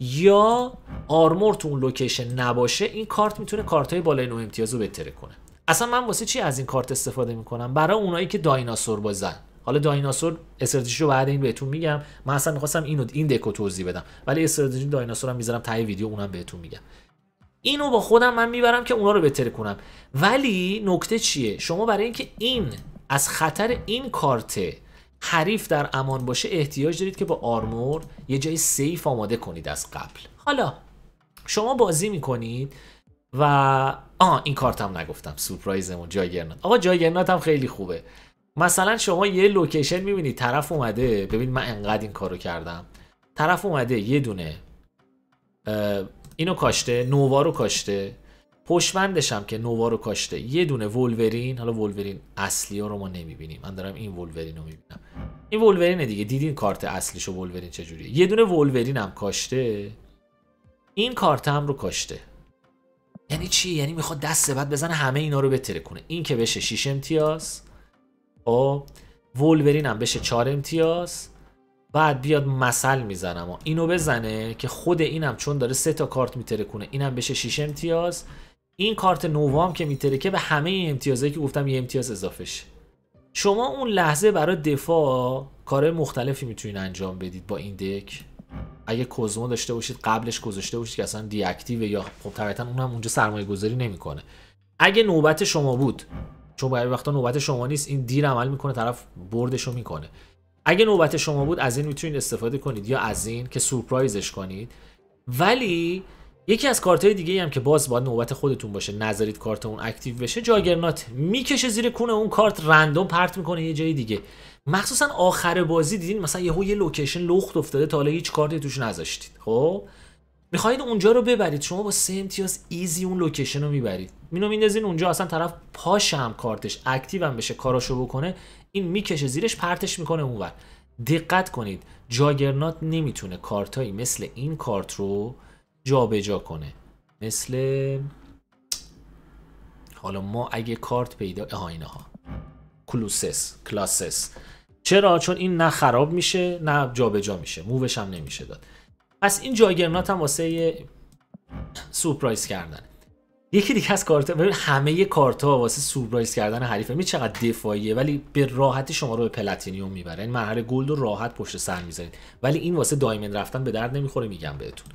یا آرمور تو اون لوکیشن نباشه این کارت میتونه کارت های بالای نهم امتیاز رو بتره کنه اصلا من واسه چی از این کارت استفاده میکنم برای اونایی که دایناسور بازن حالا دایناسور استراتژیشو بعد این بهتون میگم من اصلا میخواستم اینو این دکو توضیح بدم ولی استراتژی دایناسورم میذارم تای ویدیو اونم بهتون میگم اینو با خودم من میبرم که اونا رو بهتر کنم ولی نکته چیه شما برای اینکه این از خطر این کارت حریف در امان باشه احتیاج دارید که با آرمور یه جای سیف آماده کنید از قبل حالا شما بازی میکنید و آه این کارت هم نگفتم سورپرایزمون جایگرنات آقا جایگرنات هم خیلی خوبه مثلا شما یه لوکیشن میبینی طرف اومده ببین من انقدر این کارو کردم طرف اومده یه دونه اینو کاشته نووا رو کاشته پشمندش که نووا رو کاشته یه دونه ولورین حالا وولورین اصلی ها رو ما نمیبینیم من دارم این وولورین رو میبینم این ولورینه دیگه دیدین کارت اصلیش و ولورین چجوریه یه دونه وولورین هم کاشته این کارت هم رو کاشته یعنی چی یعنی میخواد دست بعد بزنه همه اینا رو بتره کنه این که بشه 6 امتیاز او خب. وولورین هم بشه 4 امتیاز بعد بیاد مسل میزنم و اینو بزنه که خود اینم چون داره سه تا کارت میتره کنه اینم بشه 6 امتیاز این کارت نوام که میتره که به همه امتیازهایی که گفتم یه امتیاز اضافه شه شما اون لحظه برای دفاع کار مختلفی میتونین انجام بدید با این دک اگه کوزمو داشته باشید قبلش گذاشته باشید که اصلا دیاکتیو یا خب طبیعتا اون هم اونجا سرمایه گذاری نمیکنه اگه نوبت شما بود چون باید وقتا نوبت شما نیست این دیر عمل میکنه طرف بردش رو میکنه اگه نوبت شما بود از این میتونید استفاده کنید یا از این که سورپرایزش کنید ولی یکی از کارت های دیگه هم که باز باید نوبت خودتون باشه نذارید کارت اون اکتیو بشه جاگرنات میکشه زیر کونه اون کارت رندوم پرت میکنه یه جای دیگه مخصوصا آخر بازی دیدین مثلا یهو یه لوکیشن لخت افتاده تا حالا هیچ کارتی توش نذاشتید خب میخواهید اونجا رو ببرید شما با سه امتیاز ایزی اون لوکیشن رو میبرید مینو میندازین اونجا اصلا طرف پاش هم کارتش اکتیو هم بشه کاراشو بکنه این میکشه زیرش پرتش میکنه اونور دقت کنید جاگرنات نمیتونه کارتایی مثل این کارت رو جابجا کنه مثل حالا ما اگه کارت پیدا ها اینها کلوسس کلاسس چرا چون این نه خراب میشه نه جابجا میشه مووش هم نمیشه داد پس این جایگرنات هم واسه سورپرایز کردن یکی دیگه از کارت ببین همه کارت ها واسه سورپرایز کردن حریفه می چقدر دفاعیه ولی به راحتی شما رو به پلاتینیوم میبره این یعنی مرحله گلد رو راحت پشت سر میذارید ولی این واسه دایموند رفتن به درد نمیخوره میگم بهتون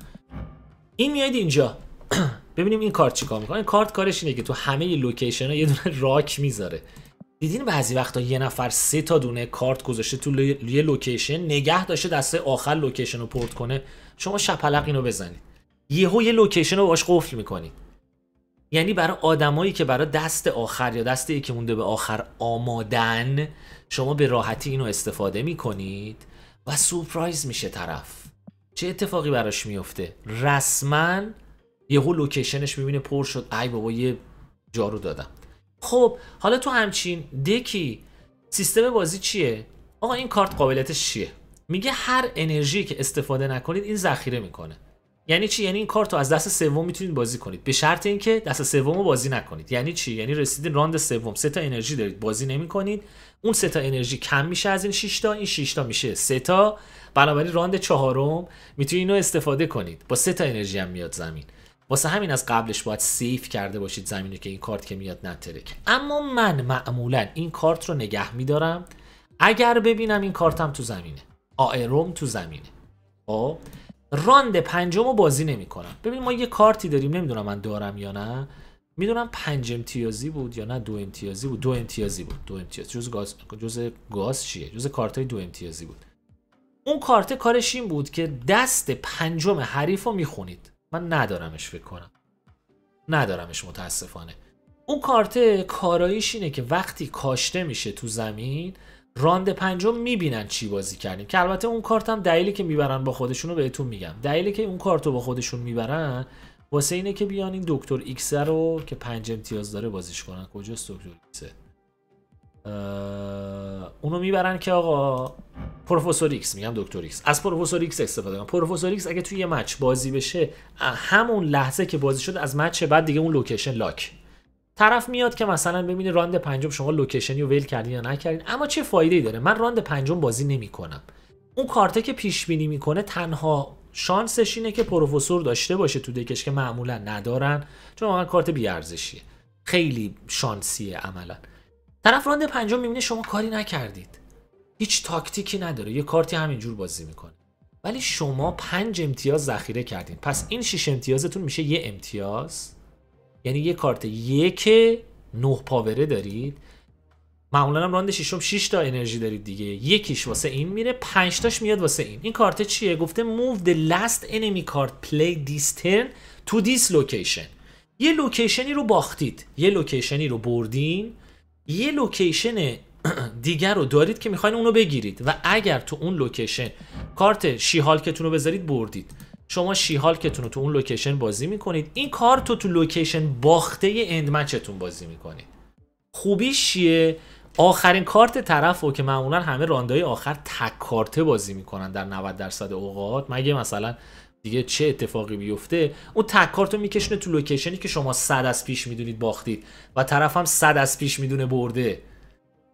این میاد اینجا ببینیم این کارت چیکار میکنه این کارت کارش اینه که تو همه لوکیشن ها یه دونه راک میذاره دیدین بعضی وقتا یه نفر سه تا دونه کارت گذاشته تو یه لوکیشن نگه داشته دسته آخر لوکیشن رو پورت کنه شما شپلق اینو بزنید یهو یه لوکیشن رو باش قفل میکنید یعنی برای آدمایی که برای دست آخر یا دست که مونده به آخر آمادن شما به راحتی اینو استفاده میکنید و سورپرایز میشه طرف چه اتفاقی براش میفته رسما یهو لوکیشنش میبینه پر شد ای بابا یه جارو دادم خب حالا تو همچین دکی سیستم بازی چیه آقا این کارت قابلیتش چیه میگه هر انرژی که استفاده نکنید این ذخیره میکنه یعنی چی یعنی این کارت رو از دست سوم میتونید بازی کنید به شرط اینکه دست سوم رو بازی نکنید یعنی چی یعنی رسیدین راند سوم سه تا انرژی دارید بازی نمیکنید اون سه تا انرژی کم میشه از این 6 تا این 6 تا میشه سه تا بنابراین راند چهارم میتونید اینو استفاده کنید با سه تا انرژی هم میاد زمین واسه همین از قبلش باید سیف کرده باشید زمین که این کارت که میاد نترکه اما من معمولا این کارت رو نگه میدارم اگر ببینم این کارتم تو زمینه آئروم تو زمینه خب راند پنجم رو بازی نمیکنم ببین ما یه کارتی داریم نمیدونم من دارم یا نه میدونم پنج امتیازی بود یا نه دو امتیازی بود دو امتیازی بود دو امتیاز جز گاز جز گاز چیه جز کارتای دو امتیازی بود اون کارت کارش این بود که دست پنجم حریف رو میخونید من ندارمش فکر کنم ندارمش متاسفانه اون کارت کاراییش اینه که وقتی کاشته میشه تو زمین راند پنجم میبینن چی بازی کردیم که البته اون کارت هم دلیلی که میبرن با خودشون رو بهتون میگم دلیلی که اون کارت رو با خودشون میبرن واسه اینه که بیان این دکتر ایکس رو که پنج امتیاز داره بازیش کنن کجاست دکتر اونو میبرن که آقا پروفسور ایکس میگم دکتر ایکس از پروفسور ایکس استفاده کنم پروفسور ایکس اگه توی یه مچ بازی بشه همون لحظه که بازی شد از مچ بعد دیگه اون لوکیشن لاک طرف میاد که مثلا ببینه راند پنجم شما لوکیشنی رو ویل کردین یا نکردین اما چه فایده ای داره من راند پنجم بازی نمیکنم اون کارته که پیش بینی میکنه تنها شانسش اینه که پروفسور داشته باشه تو دکش که معمولا ندارن چون واقعا کارت بی خیلی شانسیه عملا طرف راند پنجم میبینه شما کاری نکردید هیچ تاکتیکی نداره یه کارتی همینجور بازی میکنه ولی شما پنج امتیاز ذخیره کردین پس این شیش امتیازتون میشه یه امتیاز یعنی یه کارت یک نه پاوره دارید معمولا هم راند ششم 6 تا انرژی دارید دیگه یکیش واسه این میره 5 تاش میاد واسه این این کارت چیه گفته move the last enemy card play this turn to this location یه لوکیشنی رو باختید یه لوکیشنی رو بردین یه لوکیشن دیگر رو دارید که میخواین اونو بگیرید و اگر تو اون لوکیشن کارت شیهالکتون رو بذارید بردید شما شیهالکتون رو تو اون لوکیشن بازی میکنید این کارت رو تو لوکیشن باخته اندمچتون بازی میکنید خوبیش شیه آخرین کارت طرف رو که معمولا همه راندهای آخر تک کارته بازی میکنن در 90 درصد اوقات مگه مثلا دیگه چه اتفاقی بیفته اون رو میکشونه تو لوکیشنی که شما صد از پیش میدونید باختید و طرف هم صد از پیش میدونه برده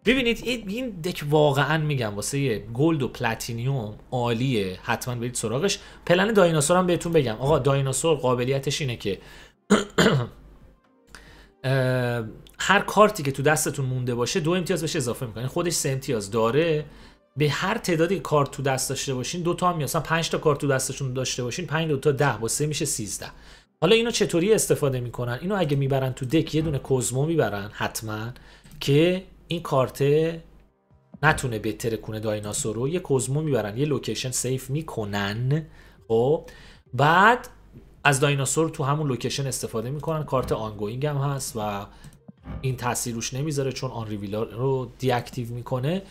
ببینید این دک واقعا میگم واسه گلد و پلاتینیوم عالیه حتما برید سراغش پلن دایناسور هم بهتون بگم آقا دایناسور قابلیتش اینه که هر کارتی که تو دستتون مونده باشه دو امتیاز بهش اضافه میکنه یعنی خودش سه امتیاز داره به هر تعدادی کارت تو دست داشته باشین دو تا هم مثلا 5 تا کارت تو دستشون داشته باشین 5 دو تا 10 با میشه 13 حالا اینو چطوری استفاده میکنن اینو اگه میبرن تو دک یه دونه کوزمو میبرن حتما که این کارت نتونه بهتر کنه دایناسور رو یه کوزمو میبرن یه لوکیشن سیف میکنن و خب، بعد از دایناسور تو همون لوکیشن استفاده میکنن کارت آنگوینگ هم هست و این تاثیر روش نمیذاره چون آن ریویلر رو دیاکتیو میکنه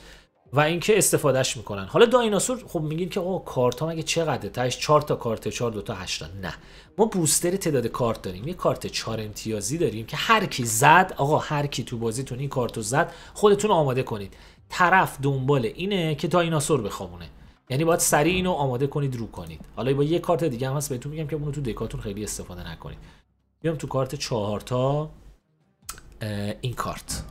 و اینکه استفادهش میکنن حالا دایناسور خب میگین که آقا کارت ها مگه چقدره تاش 4 تا کارت 4 دو تا 8 نه ما بوستر تعداد کارت داریم یه کارت 4 امتیازی داریم که هر کی زد آقا هر کی تو بازیتون این کارتو زد خودتون آماده کنید طرف دنبال اینه که دایناسور بخوابونه یعنی باید سریع اینو آماده کنید رو کنید حالا با یه کارت دیگه هم هست بهتون میگم که اونو تو دکاتون خیلی استفاده نکنید بیام تو کارت 4 تا این کارت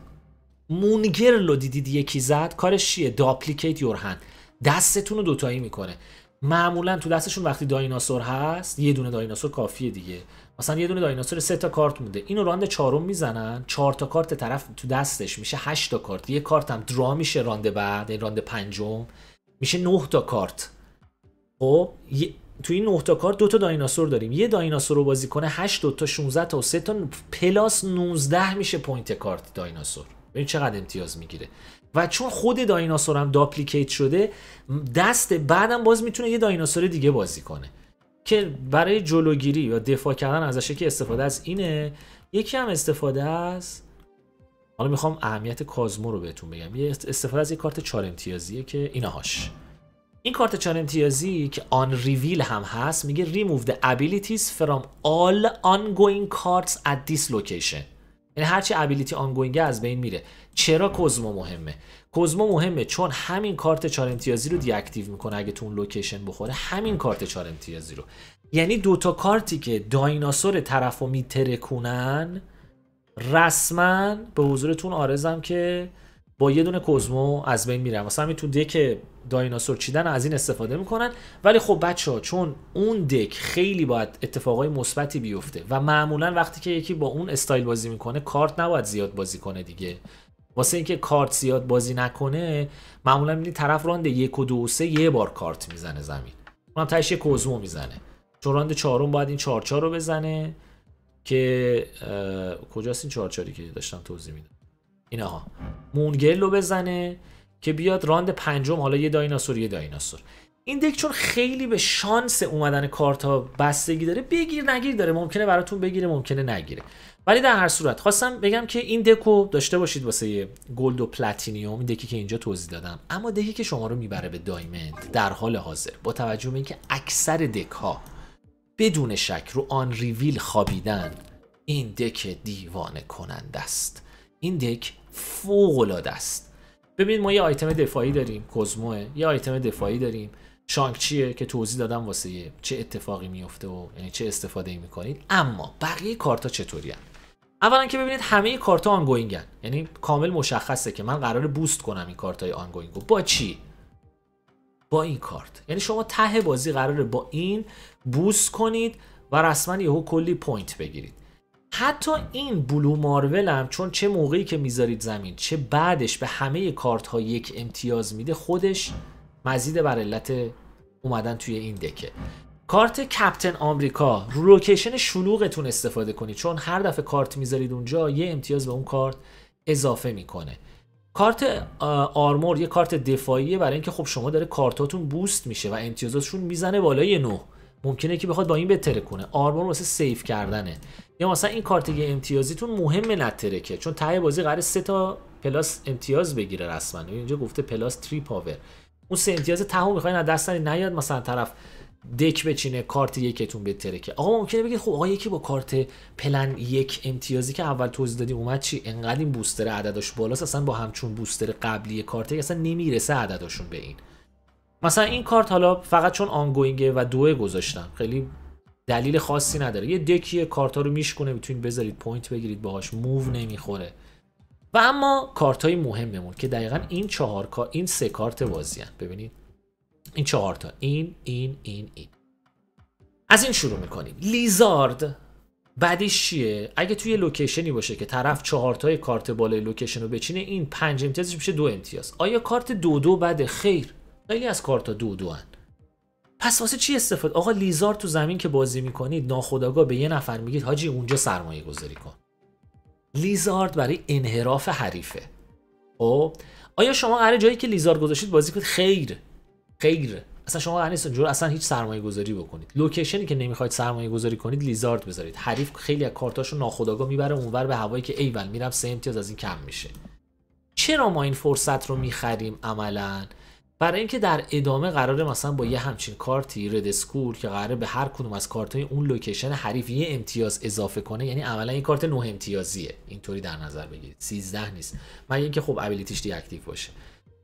مونگر رو دیدید یکی زد کارش چیه داپلیکیت یور هند دستتون رو دوتایی میکنه معمولا تو دستشون وقتی دایناسور هست یه دونه دایناسور کافیه دیگه مثلا یه دونه دایناسور سه تا کارت مونده اینو راند چهارم میزنن چهار تا کارت طرف تو دستش میشه 8 تا کارت یه کارت هم درا میشه راند بعد این یعنی راند پنجم میشه 9 تا کارت خب تو این 9 تا کارت دو تا دایناسور داریم یه دایناسور رو بازی کنه 8 تا 16 تا و 3 تا پلاس 19 میشه پوینت کارت دایناسور ببین چقدر امتیاز میگیره و چون خود دایناسور هم داپلیکیت شده دست بعدم باز میتونه یه دایناسور دیگه بازی کنه که برای جلوگیری یا دفاع کردن ازش که استفاده از اینه یکی هم استفاده از حالا میخوام اهمیت کازمو رو بهتون بگم یه استفاده از یه کارت چار امتیازیه که هاش این کارت چار امتیازی که آن ریویل هم هست میگه remove the فرام from all ongoing cards at this یعنی هرچی ابیلیتی آنگوینگ از بین میره چرا کوزمو مهمه کوزمو مهمه چون همین کارت 4 امتیازی رو دیاکتیو میکنه اگه تو اون لوکیشن بخوره همین کارت 4 امتیازی رو یعنی دوتا کارتی که دایناسور طرف رو میترکونن رسما به حضورتون آرزم که با یه دونه کوزمو از بین میرن واسه همین تو دک دایناسور چیدن از این استفاده میکنن ولی خب بچه ها چون اون دک خیلی باید اتفاقای مثبتی بیفته و معمولا وقتی که یکی با اون استایل بازی میکنه کارت نباید زیاد بازی کنه دیگه واسه اینکه کارت زیاد بازی نکنه معمولا این طرف راند یک و دو و سه یه بار کارت میزنه زمین اونم تاش کوزمو میزنه چون راند چهارم باید این چهار رو بزنه که کجاست این چهار که داشتم توضیح میدم اینها مونگل رو بزنه که بیاد راند پنجم حالا یه دایناسور یه دایناسور این دک چون خیلی به شانس اومدن کارت بستگی داره بگیر نگیر داره ممکنه براتون بگیره ممکنه نگیره ولی در هر صورت خواستم بگم که این دکو داشته باشید واسه گلد و پلاتینیوم این دکی که اینجا توضیح دادم اما دکی که شما رو میبره به دایموند در حال حاضر با توجه به اینکه اکثر دک بدون شک رو آن ریویل خوابیدن این دک دیوانه کننده است این دک فوق العاده است ببین ما یه آیتم دفاعی داریم کوزموه یه آیتم دفاعی داریم چیه که توضیح دادم واسه چه اتفاقی میفته و یعنی چه استفاده ای میکنید اما بقیه کارتا چطوری هم؟ اولا که ببینید همه آنگوینگ آنگوینگن یعنی کامل مشخصه که من قرار بوست کنم این های آنگوینگ با چی با این کارت یعنی شما ته بازی قراره با این بوست کنید و رسما یهو کلی پوینت بگیرید حتی این بلو مارول هم چون چه موقعی که میذارید زمین چه بعدش به همه کارت ها یک امتیاز میده خودش مزید بر علت اومدن توی این دکه کارت کپتن آمریکا رو لوکیشن شلوغتون استفاده کنید چون هر دفعه کارت میذارید اونجا یه امتیاز به اون کارت اضافه میکنه کارت آرمور یه کارت دفاعیه برای اینکه خب شما داره کارتاتون بوست میشه و امتیازاتشون میزنه بالای 9 ممکنه که بخواد با این بتره کنه آرمور واسه سیف کردنه یا مثلا این کارت امتیازیتون مهمه نترکه چون ته بازی قرار سه تا پلاس امتیاز بگیره رسما اینجا گفته پلاس 3 پاور اون سه امتیاز تهو میخواین از دست نیاد مثلا طرف دک بچینه کارت یکتون بهتره که آقا ممکنه بگید خب آقا یکی با کارت پلن یک امتیازی که اول توضیح دادیم اومد چی انقدر این بوستر عدداش بالاست اصلا با همچون بوستر قبلی کارت اصلا نمیرسه عددشون به این مثلا این کارت حالا فقط چون آنگوینگه و دوه گذاشتم خیلی دلیل خاصی نداره یه دکی کارت ها رو میشکنه میتونید بذارید پوینت بگیرید باهاش موو نمیخوره و اما کارت های مهممون که دقیقا این چهار کار این سه کارت بازی ببینید این چهار تا این این این این از این شروع میکنیم لیزارد بعدش چیه اگه توی لوکیشنی باشه که طرف چهار تای کارت بالای لوکیشن رو بچینه این پنج امتیازش میشه دو امتیاز آیا کارت دو دو بعد خیر خیلی از کارتا دو دو هن. پس واسه چی استفاده آقا لیزار تو زمین که بازی میکنید ناخداگاه به یه نفر میگید حاجی اونجا سرمایه گذاری کن لیزارد برای انحراف حریفه او خب؟ آیا شما قراره جایی که لیزار گذاشتید بازی کنید خیر خیر اصلا شما قراره اصلا هیچ سرمایه گذاری بکنید لوکیشنی که نمیخواید سرمایه گذاری کنید لیزارد بذارید حریف خیلی از کارتاشو ناخداغا میبره اونور به هوایی که ایول میرم سه امتیاز از این کم میشه چرا ما این فرصت رو میخریم عملا برای اینکه در ادامه قرار مثلا با یه همچین کارتی رد که قراره به هر کدوم از کارت های اون لوکیشن حریف یه امتیاز اضافه کنه یعنی عملا این کارت نه امتیازیه اینطوری در نظر بگیرید 13 نیست مگه اینکه خب ابیلیتیش دی اکتیو باشه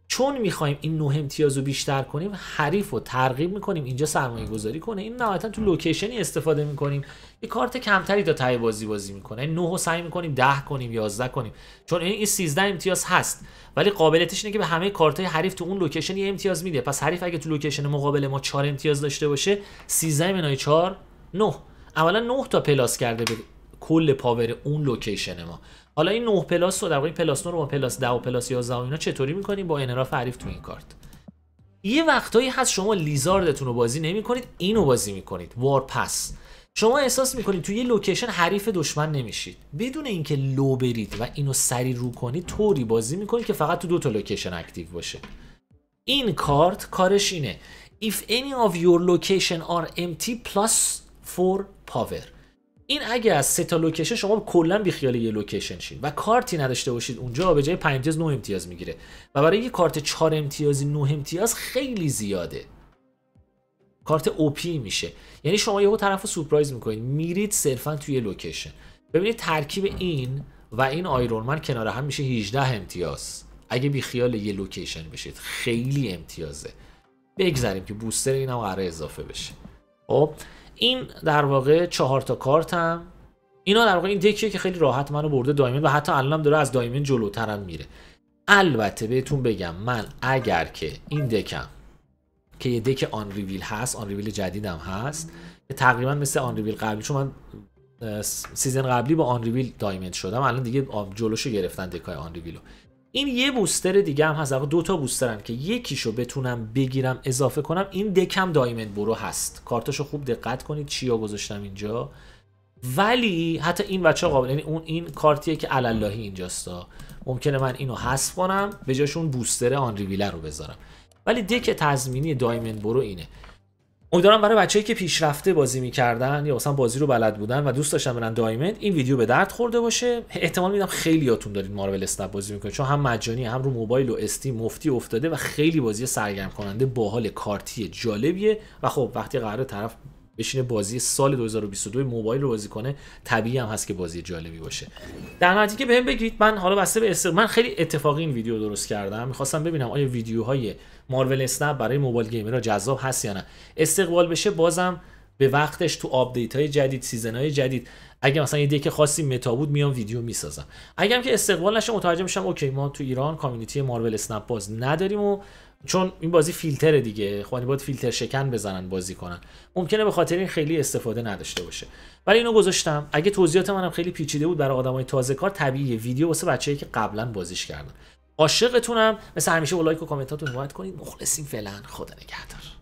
چون میخوایم این نه امتیاز رو بیشتر کنیم حریف رو ترغیب میکنیم اینجا سرمایه گذاری کنه این نهایتا تو لوکیشنی استفاده میکنیم یه کارت کمتری تا تای بازی بازی میکنه این یعنی 9 رو سعی میکنیم 10 کنیم 11 کنیم چون این 13 امتیاز هست ولی قابلیتش اینه که به همه کارت های حریف تو اون لوکیشن یه امتیاز میده پس حریف اگه تو لوکیشن مقابل ما 4 امتیاز داشته باشه 13 منای 4 9 اولا 9 تا پلاس کرده به کل پاور اون لوکیشن ما حالا این 9 پلاس رو در واقع پلاس 9 رو با پلاس 10 و پلاس 11 و اینا چطوری میکنیم با انحراف حریف تو این کارت یه وقتایی هست شما لیزاردتون رو بازی نمی کنید اینو بازی میکنید وارپس شما احساس میکنید توی یه لوکیشن حریف دشمن نمیشید بدون اینکه لو برید و اینو سری رو کنید طوری بازی میکنید که فقط تو دو تا لوکیشن اکتیو باشه این کارت کارش اینه if any of your location are empty plus 4 power این اگه از سه تا لوکیشن شما کلا بیخیال یه لوکیشن شین و کارتی نداشته باشید اونجا به جای 5 امتیاز 9 امتیاز میگیره و برای یه کارت 4 امتیازی 9 امتیاز خیلی زیاده کارت اوپی میشه یعنی شما یهو طرف رو سورپرایز میکنید میرید صرفا توی لوکیشن ببینید ترکیب این و این من کنار هم میشه 18 امتیاز اگه بی خیال یه لوکیشن بشید خیلی امتیازه بگذاریم که بوستر این هم قراره اضافه بشه خب این در واقع چهار تا کارت هم اینا در واقع این دکیه که خیلی راحت منو برده دایمن و حتی الانم داره از دایمن جلوترم میره البته بهتون بگم من اگر که این دکم که یه دک آن ریویل هست آن ریویل جدیدم هست که تقریبا مثل آن ریویل قبلی چون من سیزن قبلی با آن ریویل دایمند شدم الان دیگه جلوشو گرفتن دکای آن ریویلو این یه بوستر دیگه هم هست دو تا بوسترن که یکیشو بتونم بگیرم اضافه کنم این دکم دایمند برو هست کارتاشو خوب دقت کنید چیا گذاشتم اینجا ولی حتی این بچه قابل یعنی اون این کارتیه که علاللهی اینجاستا ممکنه من اینو حذف کنم به اون بوستر آن ریویلر رو بذارم ولی دک تضمینی دایمن برو اینه امیدوارم برای بچه‌ای که پیشرفته بازی می‌کردن یا اصلا بازی رو بلد بودن و دوست داشتن برن دایموند این ویدیو به درد خورده باشه احتمال میدم خیلیاتون دارین مارول اسنپ بازی می‌کنید چون هم مجانی هم رو موبایل و استی مفتی افتاده و خیلی بازی سرگرم کننده باحال کارتی جالبیه و خب وقتی قرار طرف بشینه بازی سال 2022 موبایل رو بازی کنه طبیعی هم هست که بازی جالبی باشه در نتیجه که بهم بگید من حالا بسته به من خیلی اتفاقی این ویدیو درست کردم می‌خواستم ببینم آیا ویدیوهای مارول اسنپ برای موبایل گیمرها جذاب هست یا نه استقبال بشه بازم به وقتش تو آپدیت های جدید سیزن های جدید اگه مثلا یه دک خاصی متا بود میام ویدیو میسازم اگه که استقبال نشه متوجه میشم اوکی ما تو ایران کامیونیتی مارول اسنپ باز نداریم و چون این بازی فیلتر دیگه خب یعنی باید فیلتر شکن بزنن بازی کنن ممکنه به خاطر این خیلی استفاده نداشته باشه ولی اینو گذاشتم اگه توضیحات منم خیلی پیچیده بود برای آدمای تازه کار طبیعیه ویدیو واسه بچه‌ای که قبلا بازیش کردن عاشقتونم مثل همیشه با لایک و کامنتاتون حمایت کنید مخلصیم فعلا خدا نگهدار